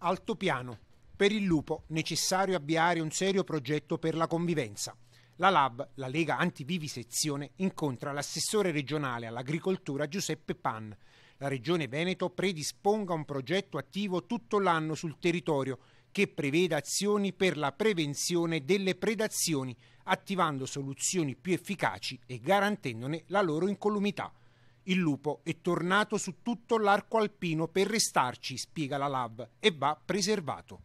Altopiano. Per il lupo necessario avviare un serio progetto per la convivenza. La LAB, la Lega Antivivisezione, incontra l'assessore regionale all'agricoltura Giuseppe Pan. La Regione Veneto predisponga un progetto attivo tutto l'anno sul territorio che preveda azioni per la prevenzione delle predazioni, attivando soluzioni più efficaci e garantendone la loro incolumità. Il lupo è tornato su tutto l'arco alpino per restarci, spiega la LAV, e va preservato.